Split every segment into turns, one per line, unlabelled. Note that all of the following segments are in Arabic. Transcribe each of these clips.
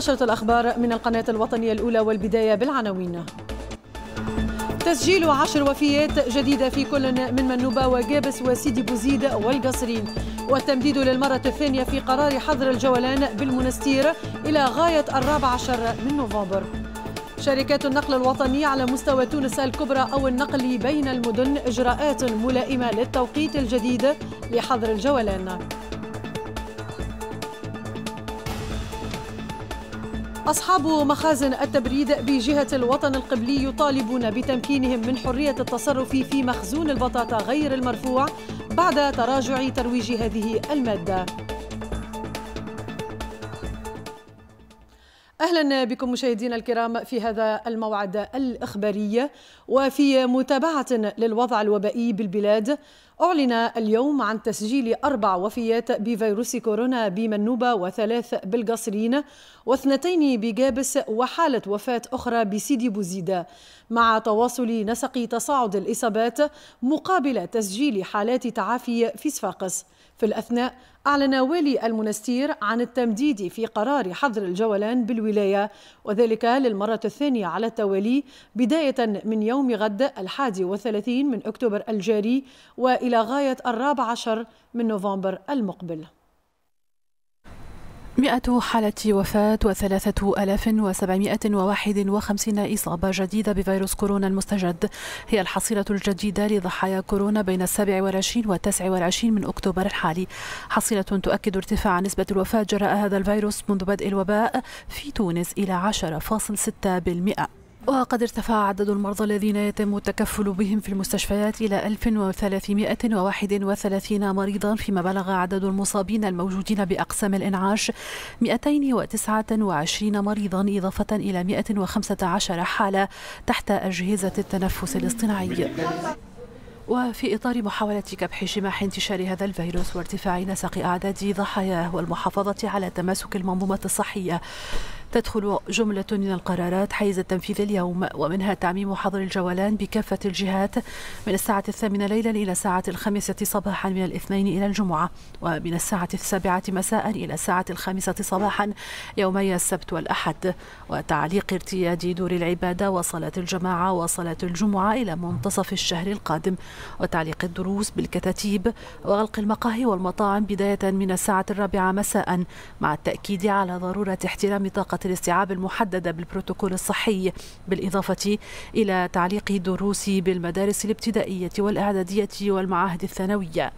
نشرة الأخبار من القناة الوطنية الأولى والبداية بالعناوين تسجيل عشر وفيات جديدة في كل من منوبة وجابس وسيدي بوزيد والقصرين والتمديد للمرة الثانية في قرار حظر الجولان بالمنستير إلى غاية الرابع عشر من نوفمبر شركات النقل الوطني على مستوى تونس الكبرى أو النقل بين المدن إجراءات ملائمة للتوقيت الجديد لحظر الجولان أصحاب مخازن التبريد بجهة الوطن القبلي يطالبون بتمكينهم من حرية التصرف في مخزون البطاطا غير المرفوع بعد تراجع ترويج هذه المادة اهلا بكم مشاهدينا الكرام في هذا الموعد الاخباري وفي متابعه للوضع الوبائي بالبلاد أعلن اليوم عن تسجيل أربع وفيات بفيروس كورونا بمنوبة وثلاث بالقصرين واثنتين بجابس وحالة وفاة أخرى بسيدي بوزيدة مع تواصل نسق تصاعد الإصابات مقابل تسجيل حالات تعافي في صفاقس في الأثناء أعلن والي المنستير عن التمديد في قرار حظر الجولان بالولاية وذلك للمرة الثانية على التوالي بداية من يوم غد الحادي وثلاثين من أكتوبر الجاري وإلى غاية الرابع عشر من نوفمبر المقبل
مئة حالة وفاة وثلاثة ألاف وسبعمائة وواحد وخمسين إصابة جديدة بفيروس كورونا المستجد هي الحصيلة الجديدة لضحايا كورونا بين السابع والعشرين والتاسع والعشرين من أكتوبر الحالي حصيلة تؤكد ارتفاع نسبة الوفاة جراء هذا الفيروس منذ بدء الوباء في تونس إلى 10.6% وقد ارتفع عدد المرضى الذين يتم التكفل بهم في المستشفيات إلى 1331 مريضا فيما بلغ عدد المصابين الموجودين بأقسام الإنعاش 229 مريضا إضافة إلى 115 حالة تحت أجهزة التنفس الاصطناعي وفي إطار محاولة كبح جماح انتشار هذا الفيروس وارتفاع نسق أعداد ضحاياه والمحافظة على تماسك المنظومة الصحية تدخل جملة من القرارات حيز التنفيذ اليوم ومنها تعميم حظر الجولان بكافة الجهات من الساعة الثامنة ليلا إلى الساعة الخامسة صباحا من الاثنين إلى الجمعة ومن الساعة السابعة مساء إلى الساعة الخامسة صباحا يومي السبت والأحد وتعليق ارتياد دور العبادة وصلاة الجماعة وصلاة الجمعة إلى منتصف الشهر القادم وتعليق الدروس بالكتاتيب وغلق المقاهي والمطاعم بداية من الساعة الرابعة مساء مع التأكيد على ضرورة احترام طاقة إجراءات الاستيعاب المحددة بالبروتوكول الصحي بالإضافة إلى تعليق دروس بالمدارس الابتدائية والإعدادية والمعاهد الثانوية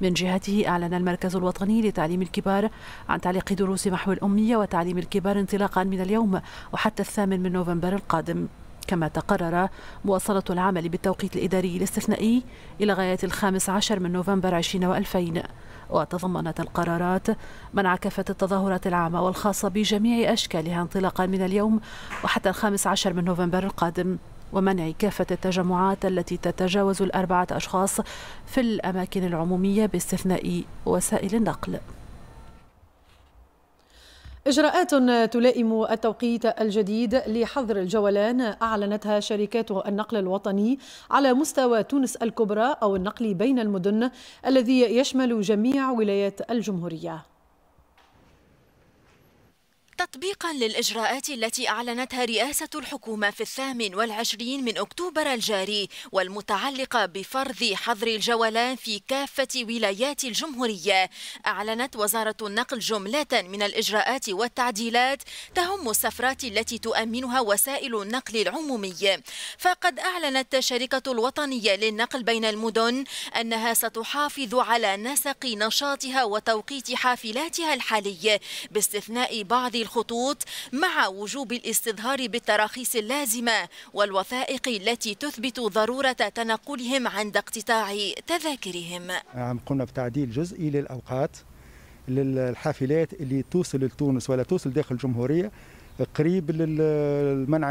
من جهته أعلن المركز الوطني لتعليم الكبار عن تعليق دروس محو الأمية وتعليم الكبار انطلاقا من اليوم وحتى الثامن من نوفمبر القادم كما تقرر مواصلة العمل بالتوقيت الإداري الاستثنائي إلى غاية الخامس عشر من نوفمبر 2020 وتضمنت القرارات منع كافة التظاهرات العامة والخاصة بجميع أشكالها انطلاقا من اليوم وحتى الخامس عشر من نوفمبر القادم ومنع كافة التجمعات التي تتجاوز الأربعة أشخاص في الأماكن العمومية باستثناء وسائل النقل
إجراءات تلائم التوقيت الجديد لحظر الجولان أعلنتها شركات النقل الوطني على مستوى تونس الكبرى أو النقل بين المدن الذي يشمل جميع ولايات الجمهورية
تطبيقا للإجراءات التي أعلنتها رئاسة الحكومة في الثامن والعشرين من أكتوبر الجاري والمتعلقة بفرض حظر الجولان في كافة ولايات الجمهورية أعلنت وزارة النقل جملة من الإجراءات والتعديلات تهم السفرات التي تؤمنها وسائل النقل العمومي فقد أعلنت شركة الوطنية للنقل بين المدن أنها ستحافظ على نسق نشاطها وتوقيت حافلاتها الحالي باستثناء بعض الخطوط مع وجوب الاستظهار بالتراخيص اللازمة والوثائق التي تثبت ضرورة تنقلهم عند اقتطاع تذاكرهم
عم قمنا بتعديل جزئي للأوقات للحافلات اللي توصل لتونس ولا توصل داخل الجمهورية قريب للمنع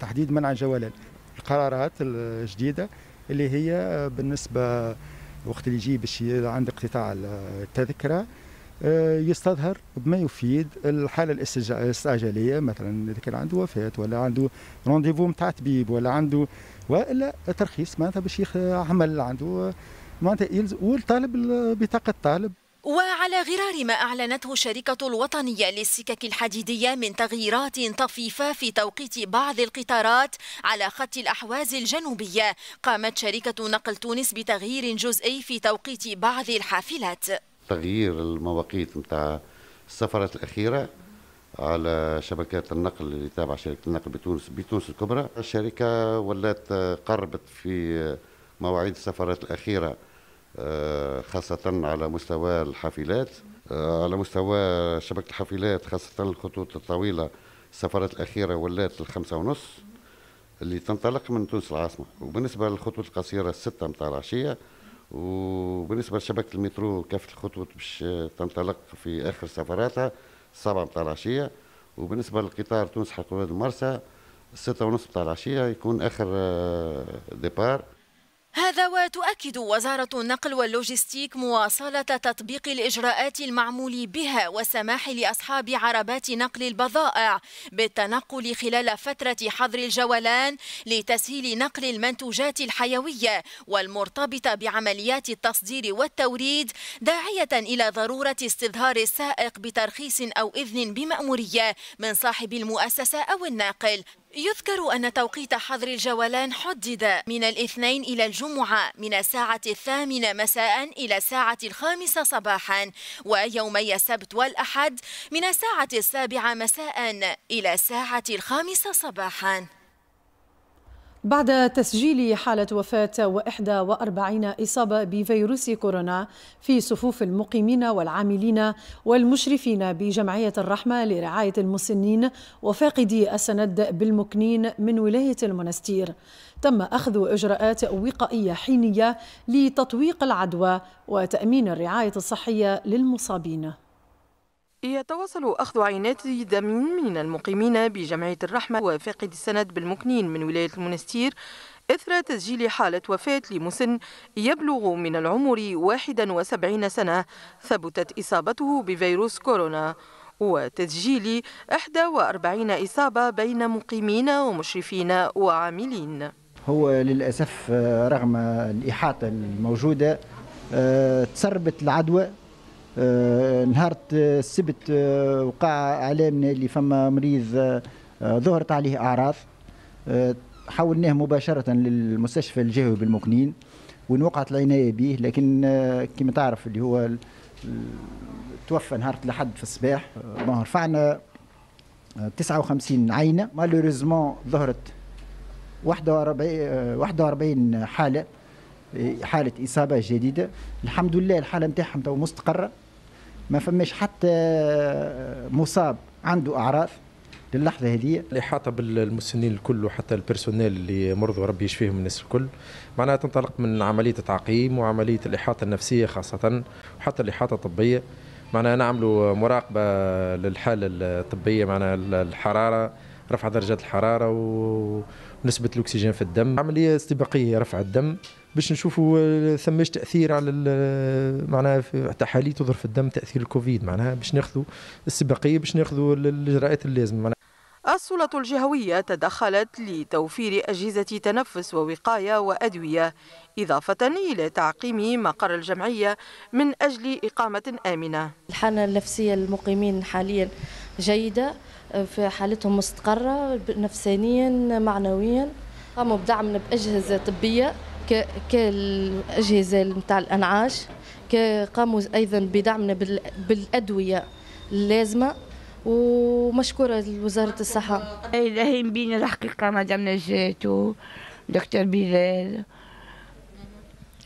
تحديد منع الجولان القرارات الجديدة اللي هي بالنسبة وقت اللي يجي باش عند اقتطاع التذكره آه، يستظهر بما يفيد الحاله الاستعجاليه مثلا اذا كان عنده وفاه ولا عنده رونديفو نتاع طبيب ولا عنده والا ترخيص معناتها باش عمل عنده معناتها يلزم والطالب بطاقه الطالب
وعلى غرار ما أعلنته الشركة الوطنية للسكك الحديدية من تغييرات طفيفة في توقيت بعض القطارات على خط الأحواز الجنوبية قامت شركة نقل تونس بتغيير جزئي في توقيت بعض الحافلات
تغيير المواقيت نتاع السفرات الأخيرة على شبكات النقل اللي تابعة شركة النقل بتونس بتونس الكبرى الشركة ولات آه، قربت في مواعيد السفرات الأخيرة آه، خاصة على مستوى الحافلات آه، على مستوى شبكة الحافلات خاصة الخطوط الطويلة السفرات الأخيرة ولات الخمسة ونص اللي تنطلق من تونس العاصمة وبالنسبة للخطوط القصيرة الستة متاع العشية وبالنسبه لشبكه المترو كافه الخطوط باش تنطلق في اخر سفراتها السبعه متاع العشيه وبالنسبه للقطار تونس حق المرسى الستة ونص متاع العشيه يكون اخر آه، ديبار
هذا وتؤكد وزارة النقل واللوجستيك مواصلة تطبيق الإجراءات المعمول بها والسماح لأصحاب عربات نقل البضائع بالتنقل خلال فترة حظر الجولان لتسهيل نقل المنتوجات الحيوية والمرتبطة بعمليات التصدير والتوريد داعية إلى ضرورة استظهار السائق بترخيص أو إذن بمأمورية من صاحب المؤسسة أو الناقل يذكر أن توقيت حظر الجولان حدد من الاثنين إلى الجمعة من الساعة الثامنة مساء إلى الساعة الخامسة صباحا ويومي السبت والأحد من الساعة السابعة مساء إلى الساعة الخامسة صباحا
بعد تسجيل حالة وفاة و41 إصابة بفيروس كورونا في صفوف المقيمين والعاملين والمشرفين بجمعية الرحمة لرعاية المسنين وفاقدي السند بالمكنين من ولاية المنستير تم أخذ إجراءات وقائية حينية لتطويق العدوى وتأمين الرعاية الصحية للمصابين
يتواصل أخذ عينات دم من المقيمين بجمعية الرحمة وفاقد السند بالمكنين من ولاية المنستير إثر تسجيل حالة وفاة لمسن يبلغ من العمر 71 سنة ثبتت إصابته بفيروس كورونا وتسجيل 41 إصابة بين مقيمين ومشرفين وعاملين
هو للأسف آه، رغم الإحاطة الموجودة آه، تسربت العدوى آه، نهار السبت آه، وقع علامنا اللي فما مريض آه، ظهرت عليه اعراض حولناه مباشره للمستشفى الجهوي بالمقنين وين وقعت العنايه به لكن كما تعرف اللي هو توفى نهار الاحد في الصباح ما رفعنا 59 عينه مالوريزمون ظهرت 41 41 حاله حاله اصابه جديده الحمد لله الحاله نتاعهم تو مستقره ما فماش حتى مصاب عنده اعراض للحظه هذه الاحاطه بالمسنين الكل وحتى البيرسونيل اللي مرضوا ربي يشفيهم الناس الكل معناها تنطلق من عمليه التعقيم وعمليه الاحاطه النفسيه خاصه وحتى الاحاطه الطبيه معناها نعملوا مراقبه للحاله الطبيه معناها الحراره رفع درجات الحراره ونسبه الاكسجين في الدم عمليه استباقيه رفع الدم باش نشوفوا آه، ثماش تاثير على آه، معناها تحاليل تظهر في الدم تاثير الكوفيد معناها باش ناخذوا السباقيه باش ناخذوا الاجراءات اللازمه معناها السلطة
الجهوية تدخلت لتوفير أجهزة تنفس ووقاية وأدوية إضافة إلى تعقيم مقر الجمعية من أجل إقامة آمنة
الحالة النفسية للمقيمين حاليا جيدة آه، في حالتهم مستقرة نفسانيا معنويا قاموا بدعمنا بأجهزة طبية كالأجهزة نتاع الأنعاش قاموا أيضا بدعمنا بالأدوية اللازمة ومشكورة لوزارة الصحة
لاهين بينا الحقيقة مدام نجات ودكتور بلال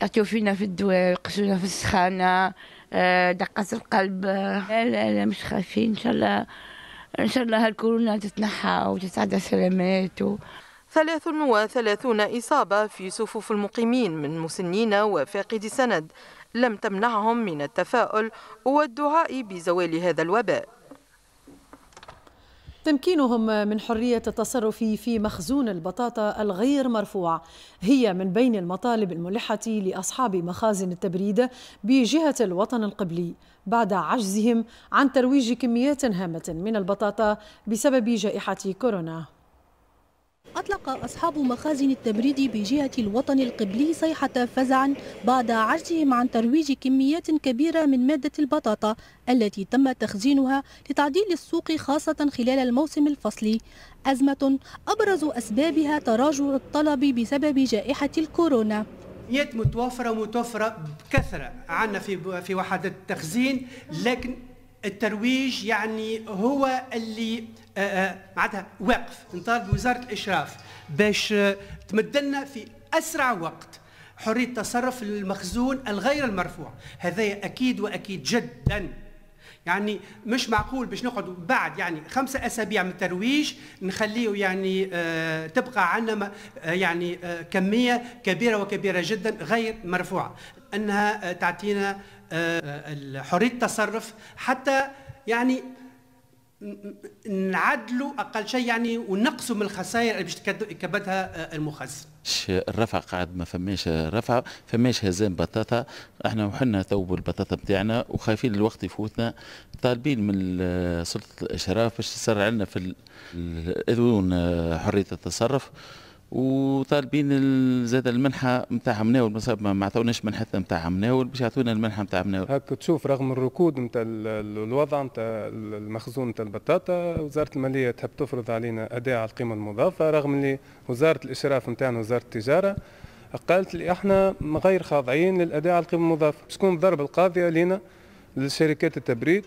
أتوا فينا في الدواء قسونا في السخانة آه، دقات القلب لا لا لا مش خايفين إن شاء الله إن شاء الله هالكورونا تتنحى وتتعدى سلامات 33 إصابة في صفوف المقيمين من مسنين وفاقد سند لم تمنعهم من التفاؤل والدعاء بزوال هذا الوباء
تمكينهم من حرية التصرف في مخزون البطاطا الغير مرفوع هي من بين المطالب الملحة لأصحاب مخازن التبريد بجهة الوطن القبلي بعد عجزهم عن ترويج كميات هامة من البطاطا بسبب جائحة كورونا
أطلق أصحاب مخازن التبريد بجهة الوطن القبلي صيحة فزع بعد عجزهم عن ترويج كميات كبيرة من مادة البطاطا التي تم تخزينها لتعديل السوق خاصة خلال الموسم الفصلي أزمة أبرز أسبابها تراجع الطلب بسبب جائحة الكورونا
كميات متوفرة ومتوفرة بكثرة عنا في في وحدات التخزين لكن الترويج يعني هو اللي آه، آه، معناتها واقف نطالب وزاره الاشراف باش آه، تمدلنا في اسرع وقت حريه تصرف المخزون الغير المرفوع هذا اكيد واكيد جدا يعني مش معقول باش نقعد بعد يعني خمسة أسابيع من الترويج نخليه يعني آه تبقى عندنا آه يعني آه كمية كبيرة وكبيرة جدا غير مرفوعة أنها تعطينا حريه التصرف حتى يعني نعدلوا اقل شيء يعني ونقصوا من الخسائر اللي باش كبدها آه، المخزن الرفع قاعد ما فماش رفع فماش هزام بطاطا احنا وحنا تو البطاطا بتاعنا وخايفين الوقت يفوتنا طالبين من آه، سلطه الاشراف باش تسرع لنا في الاذون آه، حريه التصرف وطالبين زاد المنحه نتاع مناول ما عطوناش منحه نتاع مناول باش يعطونا المنحه نتاع مناول
هاك تشوف رغم الركود نتاع الوضع نتاع المخزون نتاع البطاطا وزاره الماليه تحب تفرض علينا اداء على القيمه المضافه رغم اللي وزاره الاشراف نتاعنا وزاره التجاره قالت لي احنا غير خاضعين للاداء على القيمه المضافه شكون ضرب القاضيه لينا للشركات التبريد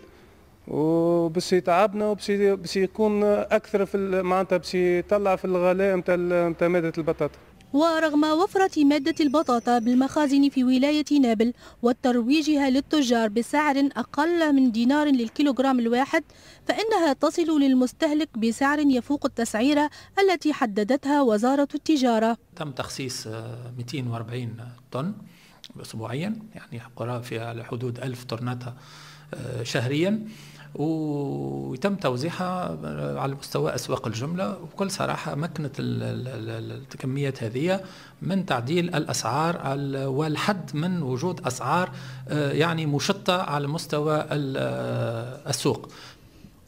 وبس يتعبنا وبس يكون اكثر في معناتها بس يطلع في الغلاء نتاع نتاع ماده البطاطا ورغم وفرة مادة البطاطا بالمخازن في ولاية نابل وترويجها للتجار بسعر أقل من دينار للكيلوغرام الواحد فإنها تصل للمستهلك بسعر يفوق التسعيرة التي حددتها وزارة التجارة تم تخصيص 240 آه، طن أسبوعيا يعني قرابة في حدود 1000 طرنتها آه، شهريا وتم توزيعها آه، على مستوى أسواق الجملة وبكل صراحة مكنت الكميات هذه من تعديل الأسعار والحد من وجود أسعار آه، يعني مشطة على مستوى آه، السوق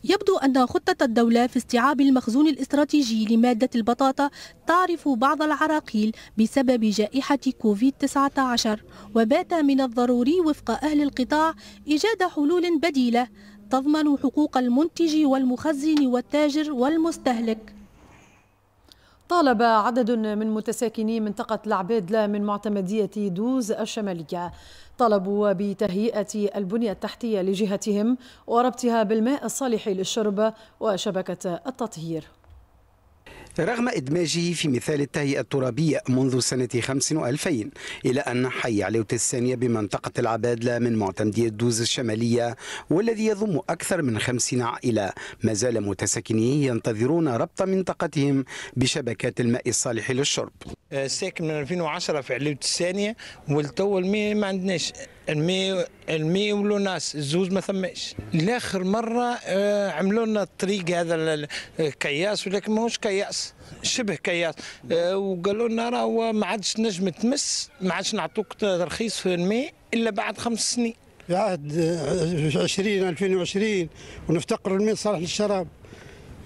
يبدو أن خطة الدولة في استيعاب المخزون الاستراتيجي لمادة البطاطا تعرف بعض العراقيل بسبب جائحة كوفيد-19 وبات من الضروري وفق أهل القطاع إيجاد حلول بديلة تضمن حقوق المنتج والمخزن والتاجر والمستهلك
طالب عدد من متساكني منطقة لا من معتمدية دوز الشمالية طالبوا بتهيئة البنية التحتية لجهتهم وربطها بالماء الصالح للشرب وشبكة التطهير
رغم إدماجه في مثال التهيئة الترابية منذ سنة 2000 إلى أن حي عليوت الثانية بمنطقة العبادلة من معتمدي الدوز الشمالية والذي يضم أكثر من 50 عائلة ما زال متساكنيه ينتظرون ربط منطقتهم بشبكات الماء الصالح للشرب آه، ساكن من 2010 في عليوت الثانية والتول ما عندناش المي المي ولوناس الزوز ما ثماش لاخر مره آه، عملوا لنا الطريق هذا كياس ولكن ماهوش كياس شبه كياس آه، وقالوا لنا راه ما عادش نجم تمس ما عادش نعطوك ترخيص في الماء الا بعد خمس سنين في عهد 20 2020 ونفتقر الماء صالح للشراب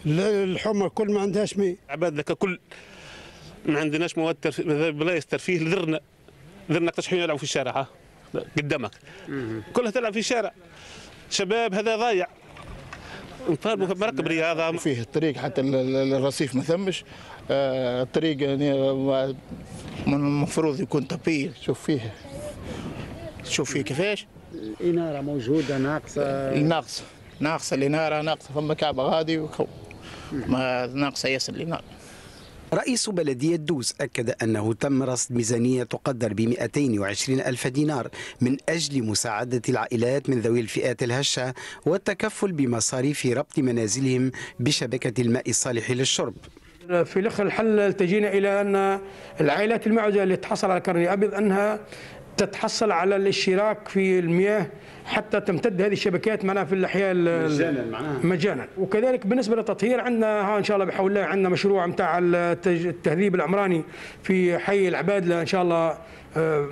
الحومه كل ما عندهاش ماء
عباد ككل ما عندناش مواد بلايص ترفيه لذرنا ذرنا قداش يلعبوا في الشارع قدامك كلها تلعب في الشارع
شباب هذا ضايع مركب رياضه فيه الطريق حتى الرصيف ما ثمش آه، الطريق يعني آه، المفروض يكون طبيعي شوف فيه شوف فيه كيفاش الاناره موجوده ناقصه ناقصه ناقصه الاناره ناقصه فما كعبه غادي ما ناقصه ياسر الاناره رئيس بلدية دوس أكد أنه تم رصد ميزانية تقدر ب 220 ألف دينار من أجل مساعدة العائلات من ذوي الفئات الهشة والتكفل بمصاريف ربط منازلهم بشبكة الماء الصالح للشرب في الاخر الحل التجينا الى ان العائلات المعوزه اللي تحصل على كرني ابيض انها تتحصل على الاشتراك في المياه حتى تمتد هذه الشبكات معناها في الاحياء مجانا معناها مجانا وكذلك بالنسبه للتطهير عندنا ها ان شاء الله بحول الله عندنا مشروع نتاع التهذيب العمراني في حي العبادله ان شاء الله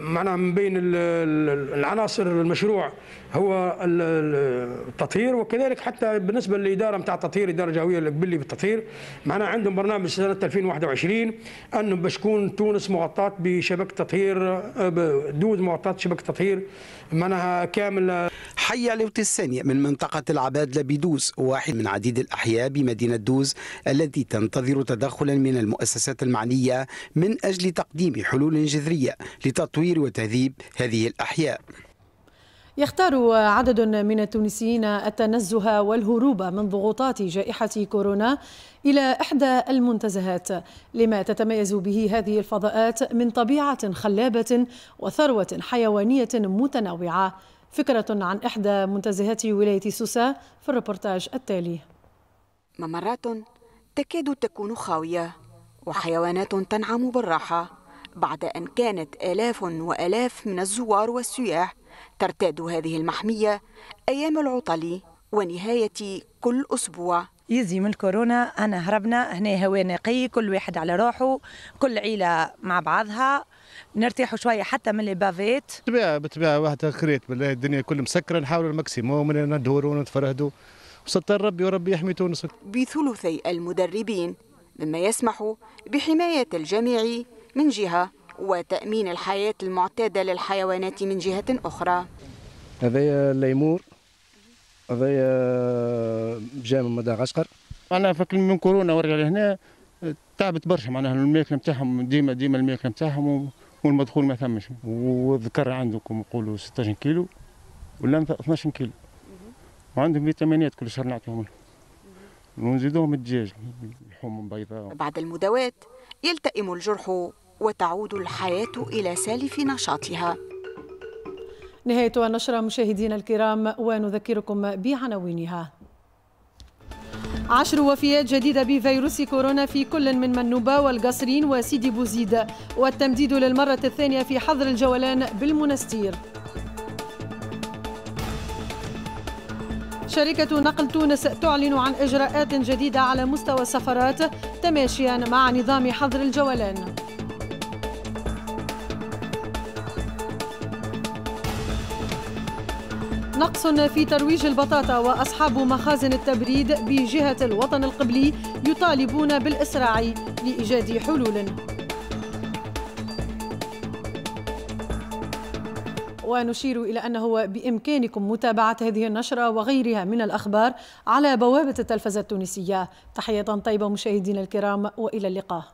معنا من بين العناصر المشروع هو التطهير وكذلك حتى بالنسبه للاداره نتاع التطهير الاداره الجويه القبلي بالتطهير معنا عندهم برنامج سنه 2021 انه باش تكون تونس مغطاه بشبكه تطهير آه، دود مغطاه بشبكه تطهير معناها كامل حي لوت الثانية من منطقة العباد لبيدوز واحد من عديد الأحياء بمدينة دوز التي تنتظر تدخلا من المؤسسات المعنية من أجل تقديم حلول جذرية لتطوير وتهذيب هذه الأحياء
يختار عدد من التونسيين التنزه والهروب من ضغوطات جائحة كورونا إلى إحدى المنتزهات لما تتميز به هذه الفضاءات من طبيعة خلابة وثروة حيوانية متنوعة فكرة عن إحدى منتزهات ولاية سوسة في الربورتاج التالي ممرات تكاد تكون
خاوية وحيوانات تنعم بالراحة بعد أن كانت آلاف وآلاف من الزوار والسياح ترتاد هذه المحمية أيام العطل ونهاية كل أسبوع يزي من الكورونا أنا هربنا هنا هواء نقي كل واحد على روحه كل عيلة مع بعضها نرتاحوا شوية
حتى من لي بافيت
بالطبيعة بالطبيعة واحد كريت بالله الدنيا كل مسكرة نحاولوا الماكسيموم ندوروا ونتفرهدوا وستر ربي وربي يحمي تونس بثلثي المدربين
مما يسمح بحماية الجميع من جهة وتأمين الحياة المعتادة للحيوانات من جهة أخرى
هذايا الليمور هذايا جاء من مدغشقر أنا فاكر من كورونا ورجع لهنا تعبت برشا معناها الماكله نتاعهم ديما ديما الماكله نتاعهم والمدخول ما ثمش والذكر عندكم نقولوا 16 كيلو ولا 12 كيلو وعندهم فيتامينات كل شهر نعطيهم ونزيدوهم الدجاج اللحوم بيضاء
بعد المداوات يلتئم الجرح وتعود الحياة إلى سالف
نشاطها نهاية النشرة مشاهدينا الكرام ونذكركم بعناوينها عشر وفيات جديدة بفيروس كورونا في كل من منوبة والقصرين وسيدي بوزيد والتمديد للمرة الثانية في حظر الجولان بالمنستير شركة نقل تونس تعلن عن إجراءات جديدة على مستوى السفرات تماشيا مع نظام حظر الجولان نقص في ترويج البطاطا وأصحاب مخازن التبريد بجهة الوطن القبلي يطالبون بالإسراع لإيجاد حلول ونشير إلى أنه بإمكانكم متابعة هذه النشرة وغيرها من الأخبار على بوابة التلفزة التونسية تحية طيبة مشاهدينا الكرام وإلى اللقاء